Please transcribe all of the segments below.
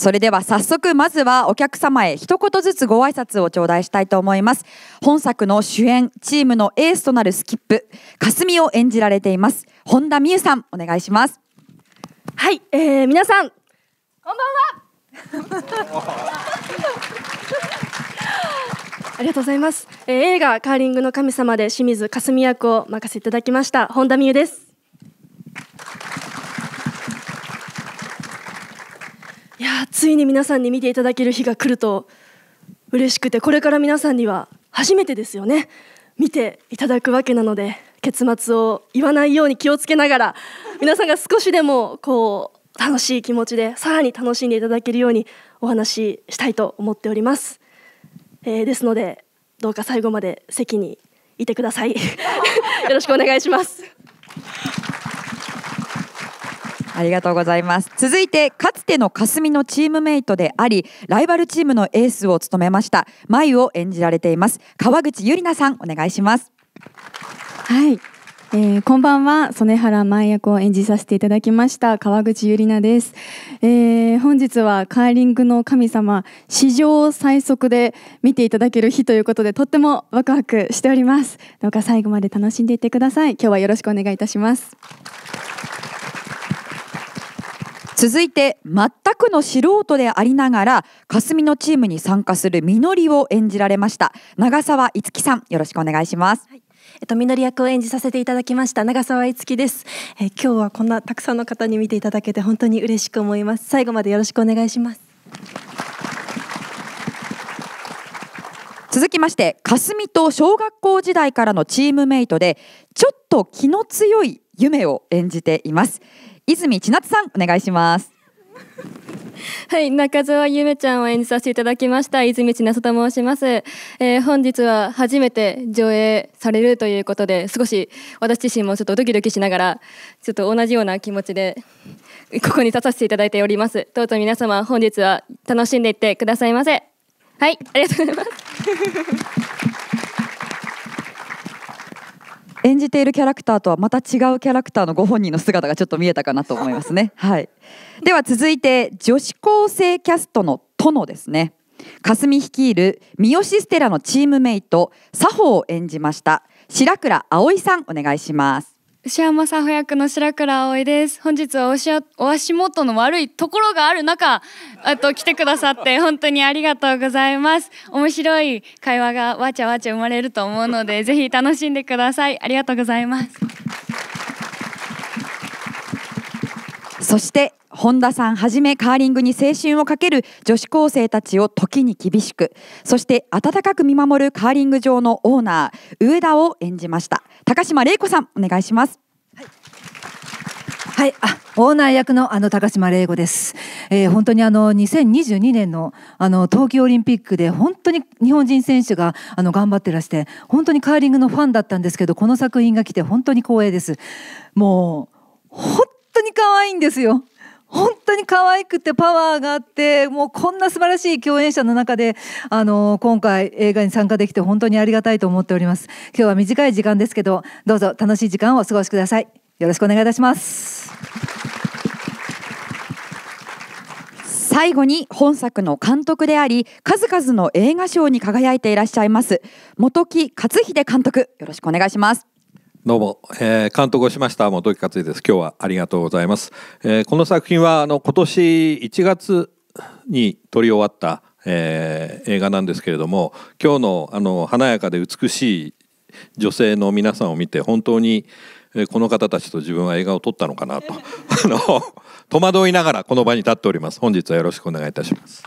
それでは早速まずはお客様へ一言ずつご挨拶を頂戴したいと思います本作の主演チームのエースとなるスキップかすみを演じられています本田美優さんお願いしますはい、えー、皆さんこんばんは ありがとうございます、えー、映画カーリングの神様で清水かすみ役を任せいただきました本田美優ですいやついに皆さんに見ていただける日が来ると嬉しくてこれから皆さんには初めてですよね見ていただくわけなので結末を言わないように気をつけながら 皆さんが少しでもこう楽しい気持ちでさらに楽しんでいただけるようにお話ししたいと思っております、えー、ですのでどうか最後まで席にいてください よろしくお願いしますありがとうございます続いてかつての霞のチームメイトでありライバルチームのエースを務めました舞を演じられています川口ゆりなさんお願いしますはい、えー、こんばんは曽根原舞役を演じさせていただきました川口ゆりなです、えー、本日はカーリングの神様史上最速で見ていただける日ということでとってもワクワクしておりますどうか最後まで楽しんでいってください今日はよろしくお願いいたします続いて全くの素人でありながら霞のチームに参加するみのりを演じられました長澤いつきさんよろしくお願いします、はい、えっと、みのり役を演じさせていただきました長澤いつきです、え今日はこんなたくさんの方に見ていただけて本当に嬉しく思います最後までよろしくお願いします続きまして霞と小学校時代からのチームメイトでちょっと気の強い夢を演じています泉千夏さんお願いしますはい中澤ゆめちゃんを演じさせていただきました泉千夏と申します、えー、本日は初めて上映されるということで少し私自身もちょっとドキドキしながらちょっと同じような気持ちでここに立たせていただいておりますどうぞ皆様本日は楽しんでいってくださいませはいありがとうございます演じているキャラクターとはまた違うキャラクターのご本人の姿がちょっと見えたかなと思いますね。はい、では続いて女子高生キャストの殿ですね。かすみ率いる三好ステラのチームメイト佐保を演じました白倉葵さんお願いします。牛山さほ役の白倉葵です本日はおしお足元の悪いところがある中あと来てくださって本当にありがとうございます面白い会話がわちゃわちゃ生まれると思うのでぜひ楽しんでくださいありがとうございますそして本田さんはじめカーリングに青春をかける女子高生たちを時に厳しくそして温かく見守るカーリング場のオーナー上田を演じました高島玲子さんお願いしますはい、はい、あ、オーナー役のあの高島玲子です。えー、本当にあの2022年のあの冬季オリンピックで本当に日本人選手があの頑張ってらして、本当にカーリングのファンだったんですけど、この作品が来て本当に光栄です。もう。本当に可愛いんですよ。本当に可愛くてパワーがあってもうこんな素晴らしい共演者の中であの今回映画に参加できて本当にありがたいと思っております今日は短い時間ですけどどうぞ楽しい時間をお過ごしくださいよろしくお願いいたします最後に本作の監督であり数々の映画賞に輝いていらっしゃいます本木克秀監督よろしくお願いしますどうも、えー、監督をしました本木克也です。今日はありがとうございます。えー、この作品はあの今年1月に撮り終わった、えー、映画なんですけれども、今日のあの華やかで美しい女性の皆さんを見て本当に、えー、この方たちと自分は映画を撮ったのかなと あの戸惑いながらこの場に立っております。本日はよろしくお願いいたします。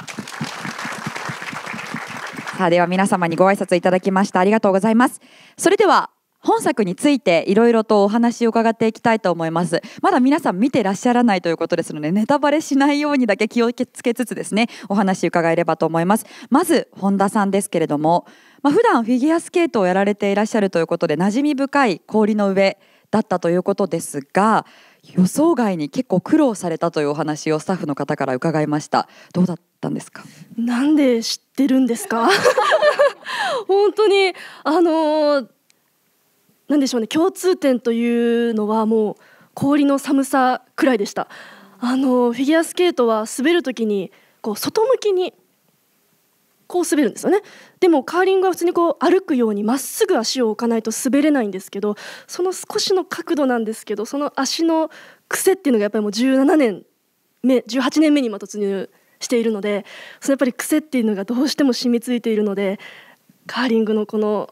さあでは皆様にご挨拶いただきましたありがとうございます。それでは本作についていろいろとお話を伺っていきたいと思いますまだ皆さん見てらっしゃらないということですのでネタバレしないようにだけ気をつけつつですねお話伺えればと思いますまず本田さんですけれどもまあ、普段フィギュアスケートをやられていらっしゃるということで馴染み深い氷の上だったということですが予想外に結構苦労されたというお話をスタッフの方から伺いましたどうだったんですかなんで知ってるんですか 本当にあのー何でしょうね共通点というのはもう氷の寒さくらいでしたあのフィギュアスケートは滑る時にこう外向きにこう滑るんですよねでもカーリングは普通にこう歩くようにまっすぐ足を置かないと滑れないんですけどその少しの角度なんですけどその足の癖っていうのがやっぱりもう17年目18年目に今突入しているのでそのやっぱり癖っていうのがどうしても染みついているのでカーリングのこの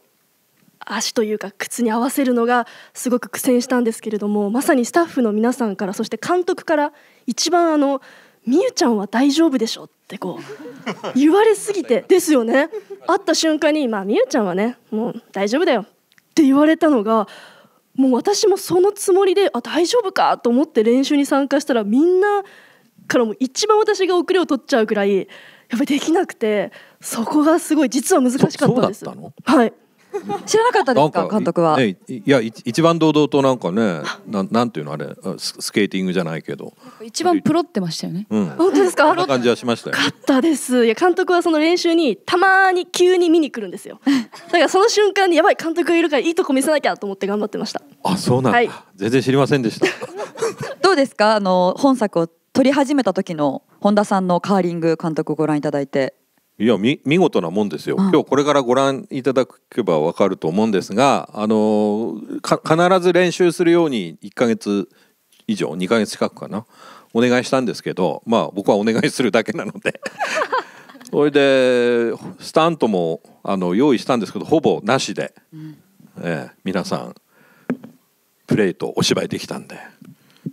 足というか靴に合わせるのがすごく苦戦したんですけれどもまさにスタッフの皆さんからそして監督から一番あの「みゆちゃんは大丈夫でしょ」ってこう 言われすぎてですよね会った瞬間に「まあ、みゆちゃんはねもう大丈夫だよ」って言われたのがもう私もそのつもりで「あ大丈夫か」と思って練習に参加したらみんなからも一番私が遅れを取っちゃうくらいやっぱりできなくてそこがすごい実は難しかったんです。はい 知らなかったですか監督は、ね、いや一番堂々となんかねななんていうのあれスケーティングじゃないけど一番プロってましたよね、うん、本当ですかな感じはしましたよかったですいや監督はその練習にたまに急に見に来るんですよ だからその瞬間にやばい監督がいるからいいとこ見せなきゃと思って頑張ってましたあそうなん、はい、全然知りませんでした どうですかあの本作を撮り始めた時の本田さんのカーリング監督をご覧いただいていや見事なもんですよ、うん、今日これからご覧いただけば分かると思うんですが、あの必ず練習するように1ヶ月以上2ヶ月近くかなお願いしたんですけど、まあ、僕はお願いするだけなので それでスタントもあの用意したんですけどほぼなしで、うん、えー、皆さんプレイとお芝居できたんで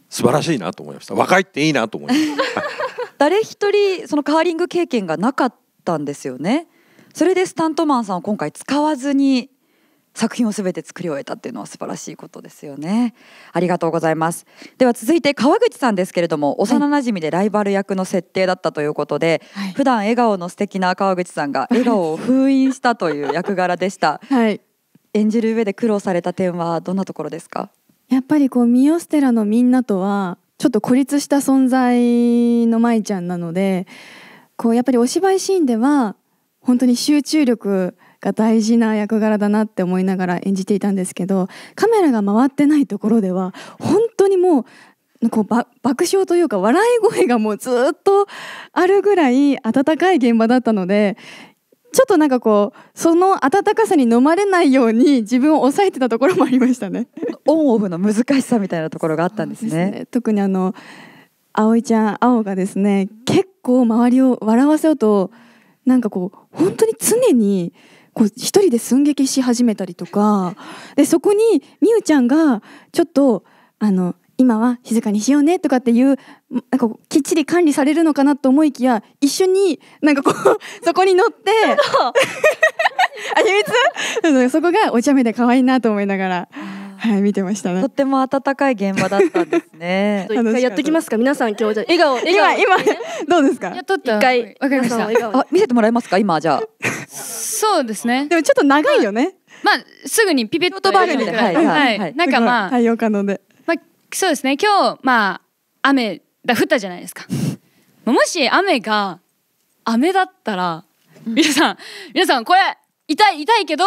素晴らしいなと思いました若いっていいなと思いました 誰一人そのカーリング経験がなかったったんですよね。それでスタントマンさんを今回使わずに作品をすべて作り終えたっていうのは素晴らしいことですよねありがとうございますでは続いて川口さんですけれども幼馴染でライバル役の設定だったということで、はい、普段笑顔の素敵な川口さんが笑顔を封印したという役柄でした、はい、演じる上で苦労された点はどんなところですかやっぱりこうミオステラのみんなとはちょっと孤立した存在の舞ちゃんなのでこうやっぱりお芝居シーンでは本当に集中力が大事な役柄だなって思いながら演じていたんですけどカメラが回ってないところでは本当にもうこう爆笑というか笑い声がもうずっとあるぐらい温かい現場だったのでちょっとなんかこうその温かさに飲まれないように自分を抑えてたところもありましたねオンオフの難しさみたいなところがあったんですね。すね特にあの葵ちゃん青がですね結構周りを笑わせようとなんかこう本当に常にこう一人で寸劇し始めたりとかでそこに美羽ちゃんがちょっとあの今は静かにしようねとかっていうなんかきっちり管理されるのかなと思いきや一緒になんかこう そこに乗って あ秘密 そこがお茶目で可愛いなと思いながら。はい見てましたねとっても温かい現場だったんですね やってきますか皆さん今日じゃ笑顔笑顔、今今 どうですか一回わかりましたあ見せてもらえますか今じゃそうですねでもちょっと長いよね、まあ、すぐにピペットバーグではいはい、はいはい、なんかまあ対応可能でまあそうですね今日まあ雨だ降ったじゃないですかもし雨が雨だったら皆さん皆さんこれ痛い痛いけど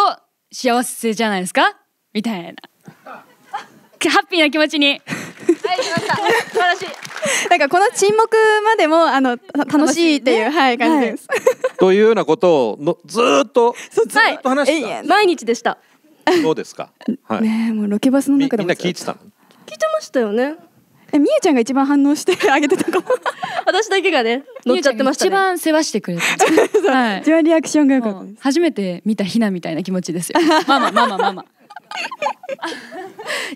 幸せじゃないですかみたいな ハッピーな気持ちに。はい、ました。素晴らしい。なんかこの沈黙までもあの楽しいっていう、ね、はい感じです。はい、というようなことをのずっとずっと話してはい、毎日でした。どうですか。はい、ねもうロケバスの中でもみんな聞いてたの。聞いてましたよね。えみえちゃんが一番反応してあげてたかも 私だけがね乗っちゃってました、ね、一番世話してくれたはい、一番リアクションが良かった初めて見たひなみたいな気持ちですよママママママ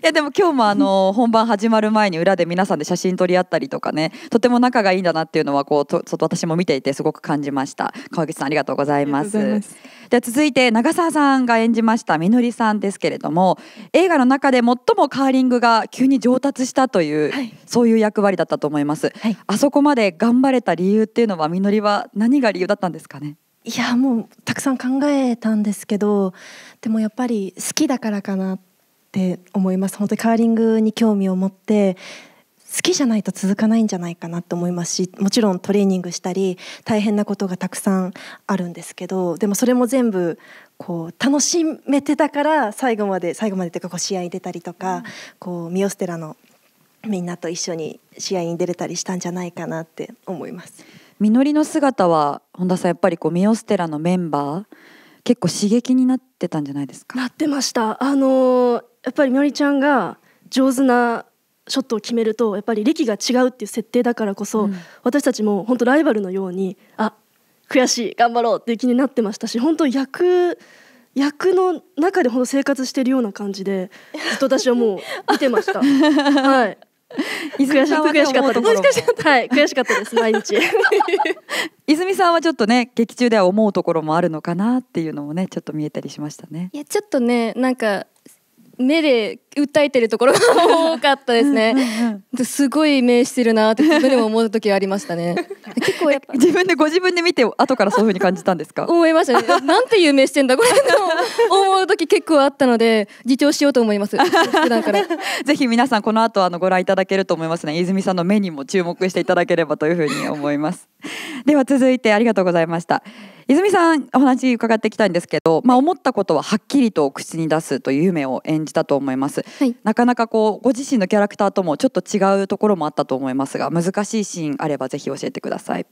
いやでも今日もあの本番始まる前に裏で皆さんで写真撮り合ったりとかねとても仲がいいんだなっていうのはこうちょっと私も見ていてすごく感じました川口さんありがとうございますでは続いて長澤さんが演じましたみのりさんですけれども映画の中で最もカーリングが急に上達したという、はい、そういう役割だったと思います、はい、あそこまで頑張れた理由っていうのはみのりは何が理由だったんですかねいやもうたくさん考えたんですけどでもやっぱり好きだからかなって思います本当にカーリングに興味を持って好きじゃないと続かないんじゃないかなと思いますしもちろんトレーニングしたり大変なことがたくさんあるんですけどでもそれも全部こう楽しめてたから最後まで最後までというかこう試合に出たりとか、うん、こうミオステラのみんなと一緒に試合に出れたりしたんじゃないかなって思います。実りの姿は本田さんやっぱりこうミオステラのメンバー結構刺激になってたんじゃないですかなってましたあのー、やっぱりみおりちゃんが上手なショットを決めるとやっぱり歴が違うっていう設定だからこそ、うん、私たちも本当ライバルのようにあ悔しい頑張ろうっていう気になってましたし本当役役の中でほん生活してるような感じでずっと私はもう見てました。はい泉さんは悔しかったしかですはい悔しかったです 毎日 泉さんはちょっとね劇中では思うところもあるのかなっていうのもねちょっと見えたりしましたねいやちょっとねなんか目で訴えてるところが多かったですね。うんうん、すごい目してるなって自分でも思う時ありましたね。結構やっぱ自分でご自分で見て後からそういう風に感じたんですか？思いましたね。なんていう目してんだこれの思う時結構あったので自重しようと思います。普段から。ぜひ皆さんこの後あのご覧いただけると思いますね。泉さんの目にも注目していただければという風に思います。では続いてありがとうございました。泉さんお話伺っていきたいんですけど、まあ、思ったことははっきりと口に出すという夢を演じたと思います、はい、なかなかこうご自身のキャラクターともちょっと違うところもあったと思いますが難しいシーンあればぜひ教えてください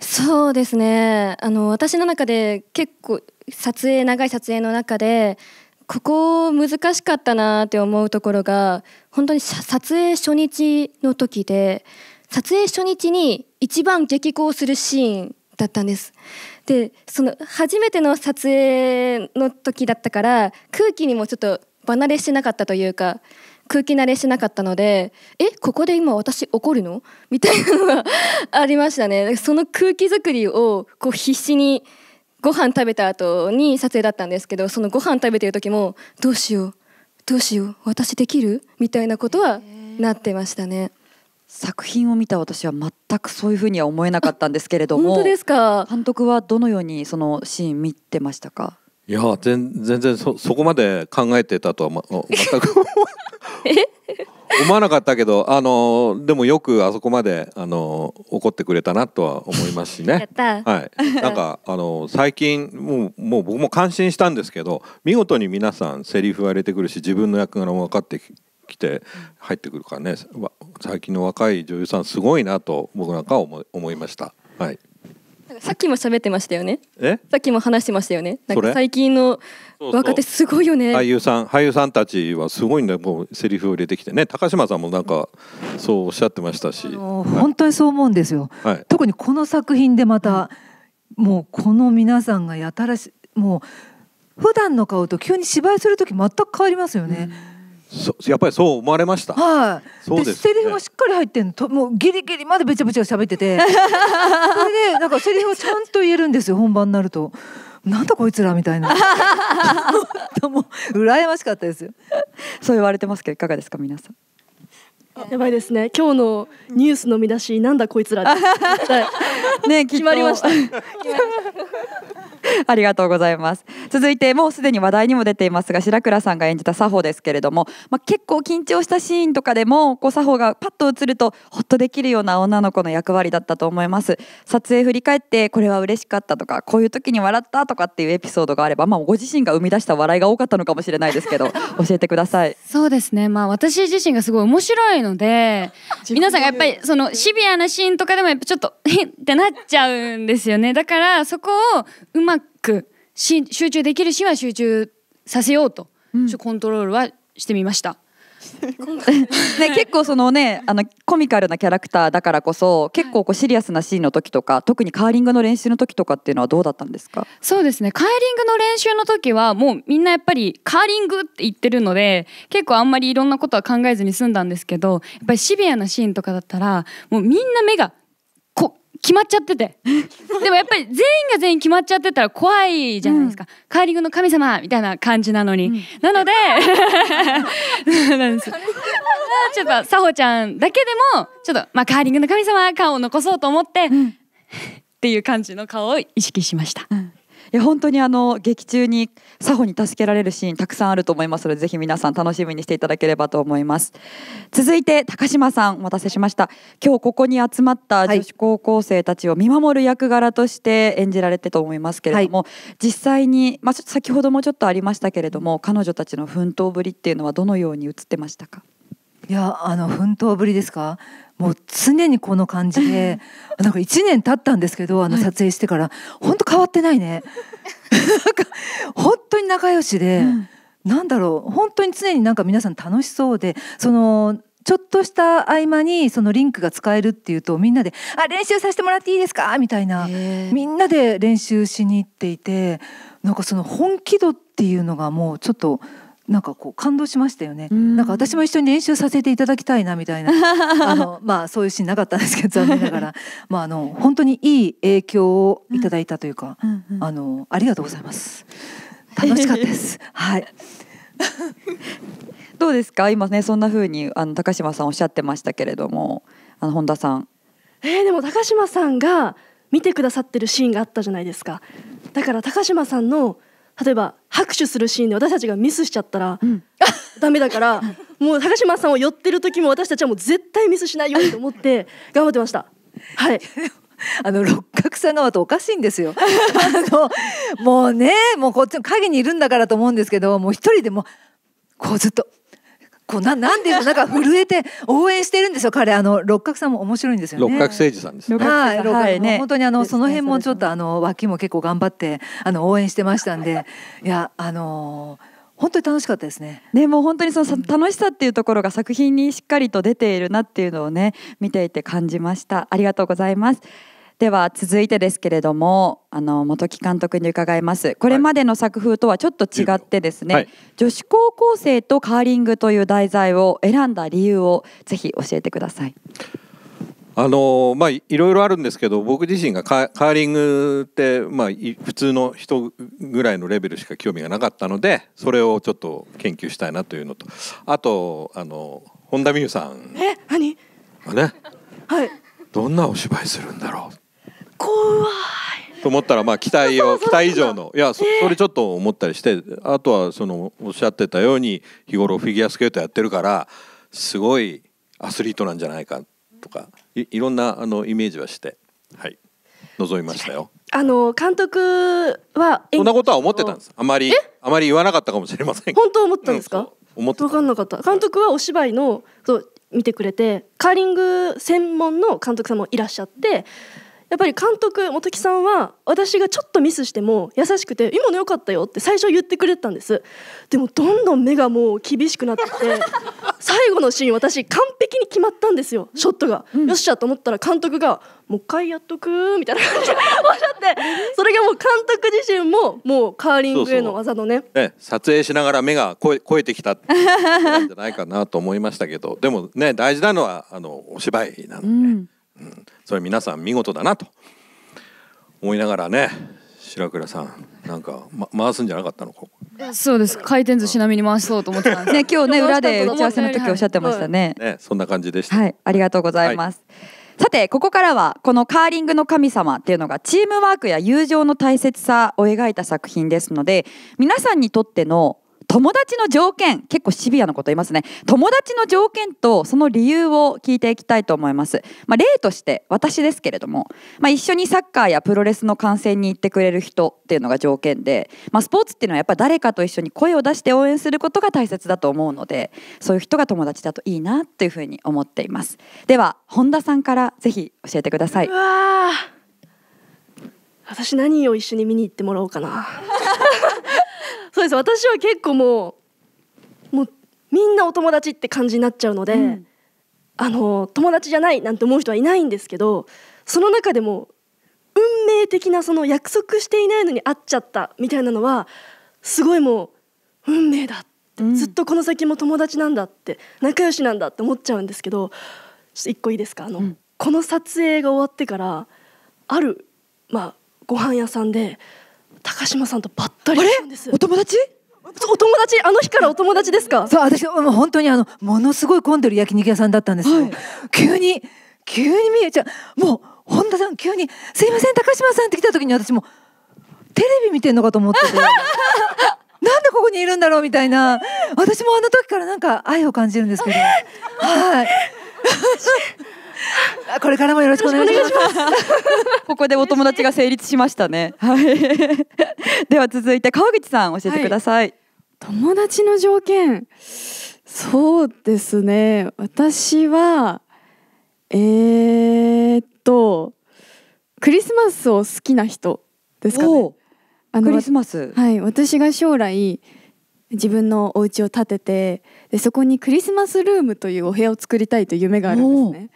そうですねあの私の中で結構撮影長い撮影の中でここ難しかったなって思うところが本当に撮影初日の時で撮影初日に一番激高するシーンだったんです。でその初めての撮影の時だったから空気にもちょっと離れしてなかったというか空気慣れしてなかったのでえここで今私怒るのみたいなのが ありましたねその空気作りをこう必死にご飯食べた後に撮影だったんですけどそのご飯食べてる時もどうしようどうしよう私できるみたいなことはなってましたね。作品を見た私は全くそういうふうには思えなかったんですけれども本当ですか監督はどのようにそのシーン見てましたかいや全然そそこまで考えてたとは、ま、全く思わなかった けどあのでもよくあそこまであの怒ってくれたなとは思いますしね はい、なんかあの最近もうもう僕も感心したんですけど見事に皆さんセリフは入れてくるし自分の役柄も分かって来て入ってくるからね最近の若い女優さんすごいなと僕なんか思思いました。はいさっきも喋ってましたよね。えさっきも話してましたよね。最近の若手すごいよねそうそう。俳優さん、俳優さんたちはすごいんだもうセリフを入れてきてね。高島さんもなんかそうおっしゃってましたし。はい、本当にそう思うんですよ。はい、特にこの作品でまた、もうこの皆さんがやたらし、もう普段の顔と急に芝居する時全く変わりますよね。うんそやっぱりそう思われました。はい。そうです、ね、セリフがしっかり入ってんともうギリギリまでべちゃべちゃ喋ってて、それでなんかセリフをちゃんと言えるんですよ本番になると。なんだこいつらみたいな。とも羨ましかったですよ。そう言われてますけどいかがですか皆さん。やばいですね。今日のニュースの見出し、なんだこいつら。ね、決まりました。ありがとうございます続いてもうすでに話題にも出ていますが白倉さんが演じた作法ですけれども、まあ、結構緊張したシーンとかでもこう作法がパッと映るとほっとできるような女の子の役割だったと思います撮影振り返ってこれは嬉しかったとかこういう時に笑ったとかっていうエピソードがあれば、まあ、ご自身が生み出した笑いが多かったのかもしれないですけど 教えてくださいそうですねまあ私自身がすごい面白いので皆さんがやっぱりそのシビアなシーンとかでもやっぱちょっと ってなっちゃうんですよねだからそこをうまく集中できるシーンは集中させようと、うん、コントロールはしてみました。ね、結構そのねあのコミカルなキャラクターだからこそ結構こうシリアスなシーンの時とか特にカーリングの練習の時とかっていうのはどうだったんですかそうですねカーリングの練習の時はもうみんなやっぱりカーリングって言ってるので結構あんまりいろんなことは考えずに済んだんですけどやっぱりシビアなシーンとかだったらもうみんな目が決まっちゃっててでもやっぱり全員が全員決まっちゃってたら怖いじゃないですか、うん、カーリングの神様みたいな感じなのに、うん、なので ちょっとさほちゃんだけでもちょっと、まあ、カーリングの神様感を残そうと思って、うん、っていう感じの顔を意識しました。や本当にあの劇中に作法に助けられるシーンたくさんあると思いますのでぜひ皆さん楽しみにしていただければと思います続いて高島さんお待たせしました今日ここに集まった女子高校生たちを見守る役柄として演じられてと思いますけれども、はい、実際に、まあ、先ほどもちょっとありましたけれども彼女たちの奮闘ぶりっていうのはどのように映ってましたかいやあの奮闘ぶりですかもう常にこの感じで なんか1年経ったんですけどあの撮影してから、はい、変わってないね なんか本当に仲良しで、うん、なんだろう本当に常になんか皆さん楽しそうでそのちょっとした合間にそのリンクが使えるっていうとみんなで「あ練習させてもらっていいですか?」みたいなみんなで練習しに行っていてなんかその本気度っていうのがもうちょっとなんかこう感動しましたよね、なんか私も一緒に練習させていただきたいなみたいな あの、まあ、そういうシーンなかったんですけど 残念ながらまああの本当にいい影響をいただいたというか、うんうんうん、あのありがとうございます。楽しかったです はいどうですか今ねそんな風にあの、高島さんおっしゃってましたけれどもあの本田さん。えー、でも高島さんが見てくださってるシーンがあったじゃないですかだから高島さんの例えば拍手するシーンで私たちがミスしちゃったら、うん、ダメだからもう高島さんを寄ってる時も私たちはもう絶対ミスしないようにと思って 頑張ってました。はい あの六角さんがまおかしいんですよ。あのもうねもうこっちの陰にいるんだからと思うんですけどもう一人でもこうずっとこうななんでなんか震えて応援してるんですよ彼あの六角さんも面白いんですよね六角誠二さんですねはい六角、はいね、本当にあのその辺もちょっとあの脇も結構頑張ってあの応援してましたんでいやあのー本当に楽しかったですね。ね、もう本当にその楽しさっていうところが作品にしっかりと出ているなっていうのをね、見ていて感じました。ありがとうございます。では続いてですけれどもあの本木監督に伺いますこれまでの作風とはちょっと違ってですね、はい、女子高校生とカーリングという題材を選んだ理由をぜひ教えてください。あのまあいろいろあるんですけど僕自身がカーリングって、まあ、普通の人ぐらいのレベルしか興味がなかったのでそれをちょっと研究したいなというのとあとあの本田望結さんえ何ね、はい、どんなお芝居するんだろう怖いと思ったらまあ期待を期待以上のいやそれちょっと思ったりしてあとはそのおっしゃってたように日頃フィギュアスケートやってるからすごいアスリートなんじゃないかとかいいろんなあのイメージはしてはい望みましたよ。あの監督はそんなことは思ってたんです。あまりあまり言わなかったかもしれません。本当思ったんですか？うん、思って分かんなかった。監督はお芝居のそう見てくれてカーリング専門の監督さんもいらっしゃってやっぱり監督本木さんは私がちょっとミスしても優しくて「今の良かったよ」って最初言ってくれたんですでもどんどん目がもう厳しくなって最後のシーン私完璧に決まったんですよショットが、うん、よっしゃと思ったら監督が「もう一回やっとく」みたいな感じでおっしゃってそれがもう監督自身ももうカーリングへの技のねね撮影しながら目が超え超えてきたんじゃないかなと思いましたけどでもね大事なのはあのお芝居なので、うんうんそれ皆さん見事だなと思いながらね白倉さんなんか、ま、回すんじゃなかったのそうです回転寿司並みに回そうと思ってたんですね 今日ね裏で打ち合わせの時おっしゃってましたねね、そんな感じでしたはいありがとうございます、はいさてここからはこのカーリングの神様っていうのがチームワークや友情の大切さを描いた作品ですので皆さんにとっての友達の条件結構シビアなこと言いますね友達の条件とその理由を聞いていきたいと思います、まあ、例として私ですけれども、まあ、一緒にサッカーやプロレスの観戦に行ってくれる人っていうのが条件で、まあ、スポーツっていうのはやっぱ誰かと一緒に声を出して応援することが大切だと思うのでそういう人が友達だといいなというふうに思っていますでは本田さんからぜひ教えてください私何を一緒に見に行ってもらおうかな そうです私は結構もうもうみんなお友達って感じになっちゃうので、うん、あの友達じゃないなんて思う人はいないんですけどその中でも運命的なその約束していないのに会っちゃったみたいなのはすごいもう運命だって、うん、ずっとこの先も友達なんだって仲良しなんだって思っちゃうんですけどちょっと一個いいですかあの、うん、この撮影が終わってからあるまあご飯屋さんで高島さんとばったりお友達お友達あの日からお友達ですかそう私もう本当にあのものすごい混んでる焼肉屋さんだったんですよ、はい、急に急に見えちゃうもう本田さん急に「すいません高島さん」って来た時に私もテレビ見てんのかと思ってて なんでここにいるんだろうみたいな私もあの時からなんか愛を感じるんですけどはい これからもよろしくお願いします。ます ここでお友達が成立しましたね。はい。では続いて川口さん教えてください。はい、友達の条件。そうですね。私はえー、っとクリスマスを好きな人ですかね。あのクリスマス。はい。私が将来自分のお家を建ててでそこにクリスマスルームというお部屋を作りたいという夢があるんですね。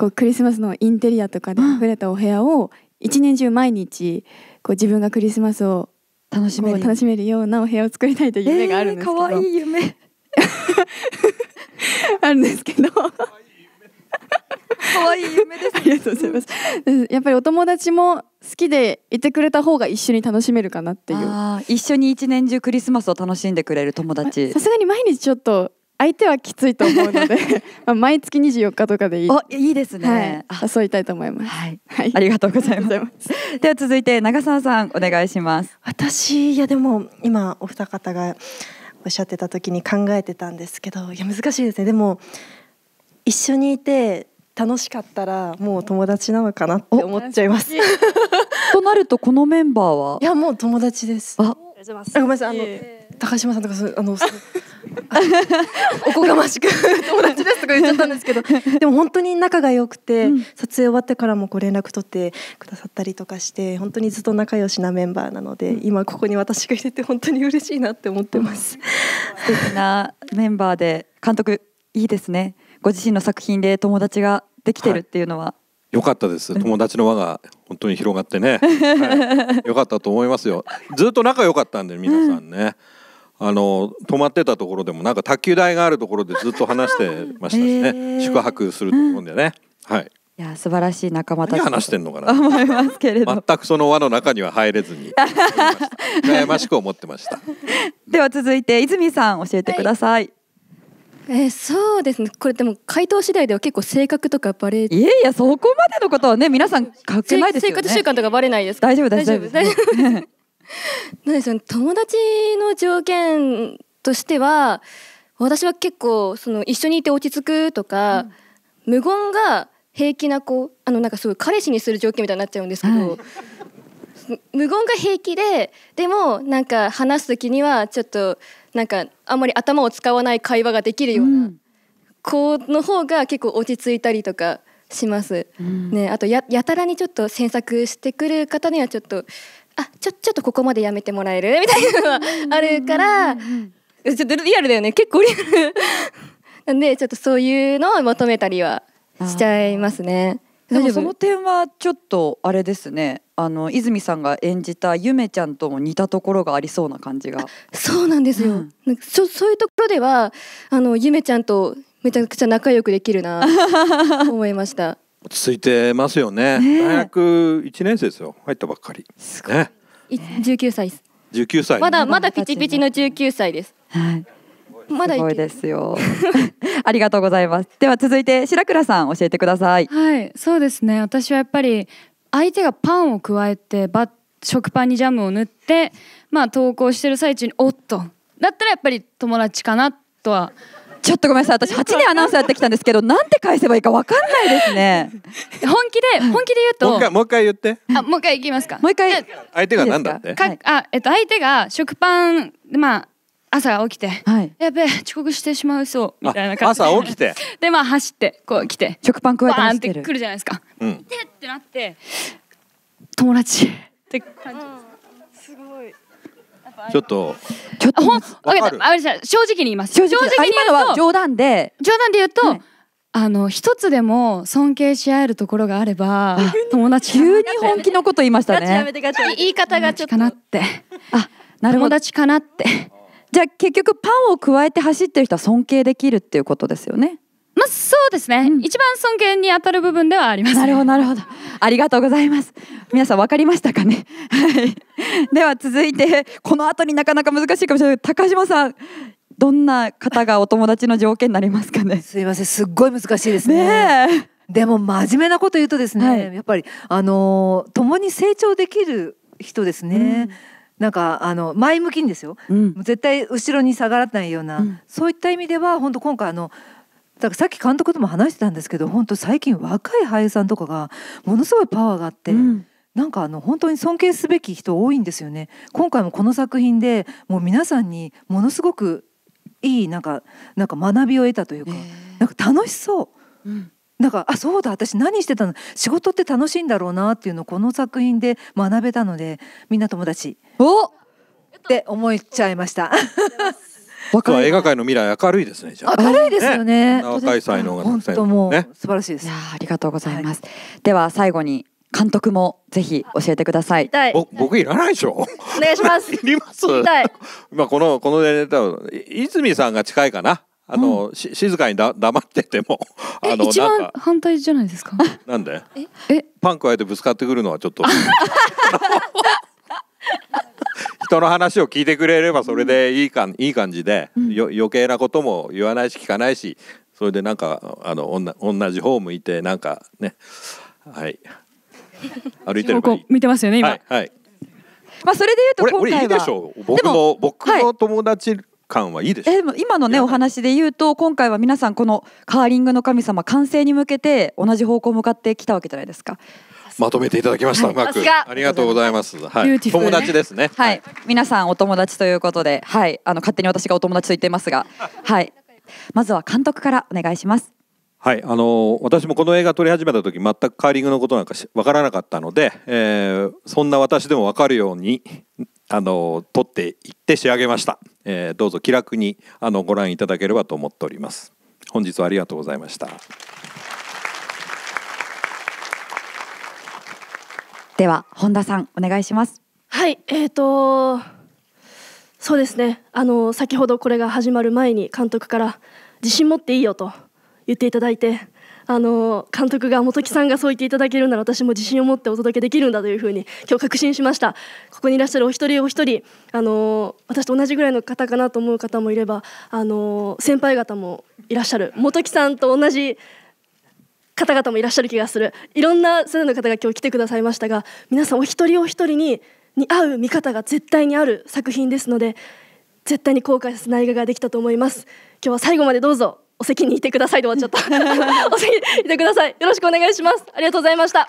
こうクリスマスのインテリアとかで溢れたお部屋を一年中毎日こう自分がクリスマスを楽しめる楽しめるようなお部屋を作りたいという夢があるんですけど、えー、かわいい夢 あるんですけど可愛い夢です、ありがとうございます。やっぱりお友達も好きでいてくれた方が一緒に楽しめるかなっていう。一緒に一年中クリスマスを楽しんでくれる友達。さすがに毎日ちょっと相手はきついと思うので まあ毎月24日とかでいいおいいですね、はい、誘いたいと思います、はい、はい、ありがとうございますでは続いて長澤さんお願いします私いやでも今お二方がおっしゃってた時に考えてたんですけどいや難しいですねでも一緒にいて楽しかったらもう友達なのかなって思っちゃいます となるとこのメンバーはいやもう友達ですありがとうございます。あの、えー、高島さんとかあのおこがましく 友達ですとか言っちゃったんですけど、でも本当に仲が良くて、うん、撮影終わってからもご連絡取ってくださったりとかして、本当にずっと仲良しなメンバーなので、うん、今ここに私がいれて本当に嬉しいなって思ってます。素敵なメンバーで監督いいですね。ご自身の作品で友達ができてるっていうのは、はい良かったです友達の輪が本当に広がってね、はい、かったと思いますよずっと仲良かったんで皆さんね、うん、あの泊まってたところでもなんか卓球台があるところでずっと話してましたしね、えー、宿泊すると思うんでね、うん、はいいや素晴らしい仲間たち話してんのかな思いますけれど全くその輪の中には入れずに悩 ましく思ってましたでは続いて泉さん教えてください、はいえー、そうですねこれでも回答次第では結構性格とかバレいやいやそこまでのことはね皆さん関係ないですよね生活習慣とかバレないです大丈夫大丈夫大丈夫 なんでしょう、ね、友達の条件としては私は結構その一緒にいて落ち着くとか、うん、無言が平気な子あのなんかすごい彼氏にする条件みたいになっちゃうんですけど、はい無言が平気ででもなんか話す時にはちょっとなんかあんまり頭を使わない会話ができるような子の方が結構落ち着いたりとかします。うん、ね、あとややたらにちょっと詮索してくる方にはちょっとあちょちょっとここまでやめてもらえる みたいなのはあるから、ちょっとリアルだよね結構リアル なんでちょっとそういうのを求めたりはしちゃいますね。でもその点はちょっとあれですねあの泉さんが演じたゆめちゃんとも似たところがありそうな感じがそうなんですよ、うん、そそういうところではあのゆめちゃんとめちゃくちゃ仲良くできるな 思いました落ち着いてますよね、ね、大学1年生ですよ入ったばっかりすごい、ね、19歳です19歳まだまだピチピチの19歳ですはいまだすごいですよ。ありがとうございます。では続いて白倉さん教えてください。はい、そうですね。私はやっぱり相手がパンを加えてバ食パンにジャムを塗ってまあ投稿してる最中におっとだったらやっぱり友達かなとはちょっとごめんなさい私8年アナウンサーやってきたんですけどなんて返せばいいか分かんないですね 本気で本気で言うともう一回もう一回言ってあもう一回いきますかもう一回相手がなんだって、はい、あえっと相手が食パンまあ朝起きて、はい、やべえ遅刻してしまうそうみたいな感じ朝起きて でまあ走ってこう来て食パン加えて走って来るじゃないですか、うん、でってなって友達って感じす、ごいちょっと。ちょっと。わか正直に言います。正直に言うと、冗談で。冗談で言うと、はい、あの一つでも尊敬し合えるところがあれば、友達急に本気のこと言いましたね。言い方がちょっと。かなって。あ、なるほど。友達かなって。じゃあ結局パンを加えて走ってる人は尊敬できるっていうことですよねまあ、そうですね、うん、一番尊敬に当たる部分ではあります、ね、なるほどなるほどありがとうございます皆さん分かりましたかね はいでは続いてこの後になかなか難しいかもしれない高島さんどんな方がお友達の条件になりますかねすいませんすっごい難しいですねねでも真面目なこと言うとですね、はい、やっぱりあのー、共に成長できる人ですね。うんなんかあの前向きにですよ、うん、絶対後ろに下がらないような、うん、そういった意味では本当今回あのだからさっき監督とも話してたんですけど本当最近若い俳優さんとかがものすごいパワーがあって。うんなんかあの本当に尊敬すべき人多いんですよね今回もこの作品でもう皆さんにものすごくいいなんかなんか学びを得たというか、えー、なんか楽しそう、うん、なんかあそうだ私何してたの仕事って楽しいんだろうなっていうのをこの作品で学べたのでみんな友達おって思っちゃいました。僕 は映画界の未来明るいですね。明るいですよね。若い才能が本当もう、素晴らしいです。ありがとうございます。では最後に監督もぜひ教えてください。僕いらないでしょ。お願いします。いります。まあ このこのネタ泉さんが近いかな。あの、うん、し静かにだ黙っててもあの一番反対じゃないですかなんでえパン加えてぶつかってくるのはちょっと 人の話を聞いてくれればそれでいいか、ん、いい感じで、うん、余計なことも言わないし聞かないしそれでなんかあのおんな同じ方向いてなんかねはい歩いてる方向見てますよね今、はい、はい、まあそれで言うと今回はでしょう。僕の僕の友達、はい感はいいでしょえ今のねお話で言うと今回は皆さんこのカーリングの神様完成に向けて同じ方向向かってきたわけじゃないですか。まとめていただきました、はい、うまくありがとうございます、はい、友達ですね、はい、はい、皆さんお友達ということではいあの勝手に私がお友達と言ってますがはいまずは監督からお願いしますはいあの私もこの映画撮り始めた時全くカーリングのことなんかわからなかったので、えー、そんな私でも分かるようにあの撮っていって仕上げました、えー、どうぞ気楽にあのご覧いただければと思っております本日はありがとうございましたでは本田さんお願いしますはいえーと、とそうですねあの先ほどこれが始まる前に監督から自信持っていいよと言っていただいてあの監督が本木さんがそう言っていただけるなら私も自信を持ってお届けできるんだというふうに今日確信しましたここにいらっしゃるお一人お一人あの私と同じぐらいの方かなと思う方もいればあの先輩方もいらっしゃる本木さんと同じ方々もいらっしゃる気がするいろんな世代の方が今日来てくださいましたが皆さんお一人お一人にに合う見方が絶対にある作品ですので絶対に後悔させない映画ができたと思います今日は最後までどうぞお席にいてくださいで終わっちゃった お席にいてくださいよろしくお願いしますありがとうございました